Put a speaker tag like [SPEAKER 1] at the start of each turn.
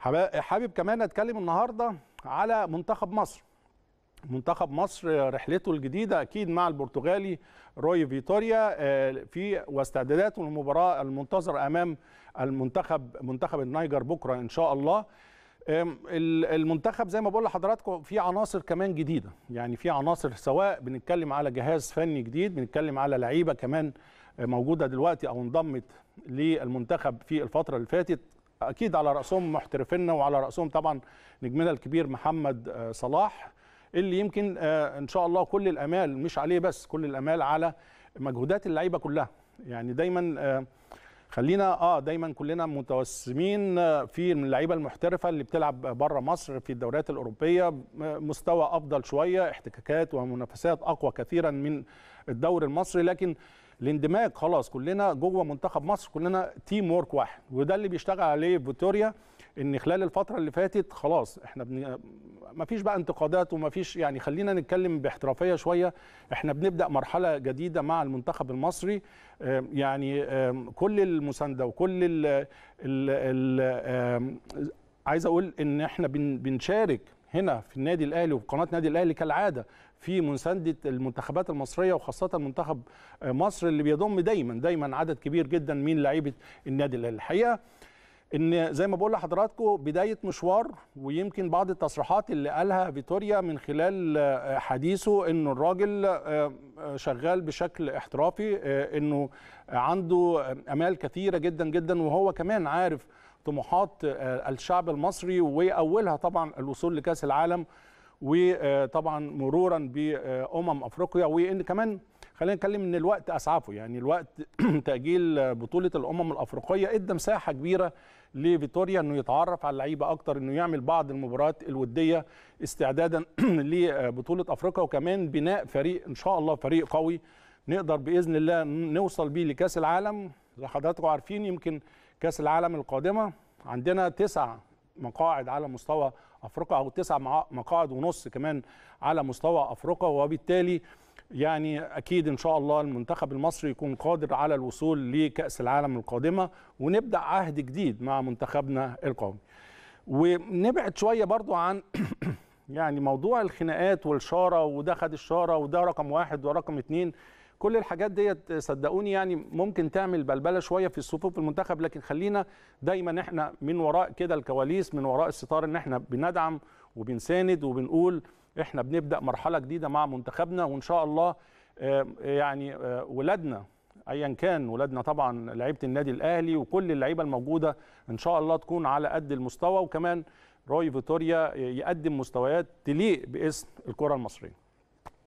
[SPEAKER 1] حابب كمان اتكلم النهارده على منتخب مصر منتخب مصر رحلته الجديده اكيد مع البرتغالي روي فيتوريا آه، في واستعداداته للمباراه المنتظره امام المنتخب منتخب النيجر بكره ان شاء الله المنتخب زي ما بقول لحضراتكم في عناصر كمان جديده يعني في عناصر سواء بنتكلم على جهاز فني جديد بنتكلم على لعيبه كمان موجوده دلوقتي او انضمت للمنتخب في الفتره اللي فاتت اكيد على راسهم محترفينا وعلى راسهم طبعا نجمنا الكبير محمد آه، صلاح اللي يمكن آه، ان شاء الله كل الامال مش عليه بس كل الامال على مجهودات اللعيبه كلها يعني دايما آه، خلينا اه دايما كلنا متوسمين في اللعيبه المحترفه اللي بتلعب بره مصر في الدوريات الاوروبيه مستوى افضل شويه احتكاكات ومنافسات اقوى كثيرا من الدوري المصري لكن الاندماج خلاص كلنا جوه منتخب مصر كلنا تيم وورك واحد وده اللي بيشتغل عليه فيتوريا ان خلال الفتره اللي فاتت خلاص احنا بن... مفيش بقى انتقادات ومفيش يعني خلينا نتكلم باحترافيه شويه احنا بنبدا مرحله جديده مع المنتخب المصري يعني كل المسانده وكل ال... ال... ال... عايز اقول ان احنا بن... بنشارك هنا في النادي الاهلي وفي قناه النادي الاهلي كالعاده في مسانده المنتخبات المصريه وخاصه منتخب مصر اللي بيضم دايما دايما عدد كبير جدا من لعيبه النادي الاهلي الحقيقه ان زي ما بقول لحضراتكم بدايه مشوار ويمكن بعض التصريحات اللي قالها فيتوريا من خلال آه، حديثه انه الراجل آه، آه، شغال بشكل احترافي انه عنده امال كثيره جدا جدا وهو كمان عارف طموحات الشعب المصري واولها طبعا الوصول لكاس العالم وطبعا مرورا بامم افريقيا وان كمان خلينا نتكلم ان الوقت اسعفه يعني الوقت تاجيل بطوله الامم الافريقيه ادى مساحه كبيره لفيتوريا انه يتعرف على اللعيبه اكتر انه يعمل بعض المباريات الوديه استعدادا لبطوله افريقيا وكمان بناء فريق ان شاء الله فريق قوي نقدر باذن الله نوصل بيه لكاس العالم حضراتكم عارفين يمكن كاس العالم القادمه عندنا تسع مقاعد على مستوى افريقيا او تسع مقاعد ونص كمان على مستوى افريقيا وبالتالي يعني اكيد ان شاء الله المنتخب المصري يكون قادر على الوصول لكاس العالم القادمه ونبدا عهد جديد مع منتخبنا القومي ونبعد شويه برضو عن يعني موضوع الخناقات والشاره وده خد الشاره وده رقم واحد ورقم اتنين كل الحاجات ديت صدقوني يعني ممكن تعمل بلبله شويه في صفوف المنتخب لكن خلينا دايما احنا من وراء كده الكواليس من وراء الستار ان احنا بندعم وبنساند وبنقول احنا بنبدا مرحله جديده مع منتخبنا وان شاء الله آه، يعني آه، ولادنا ايا كان ولادنا طبعا لعيبه النادي الاهلي وكل اللعيبه الموجوده ان شاء الله تكون على قد المستوى وكمان روي فيتوريا يقدم مستويات تليق باسم الكره المصريه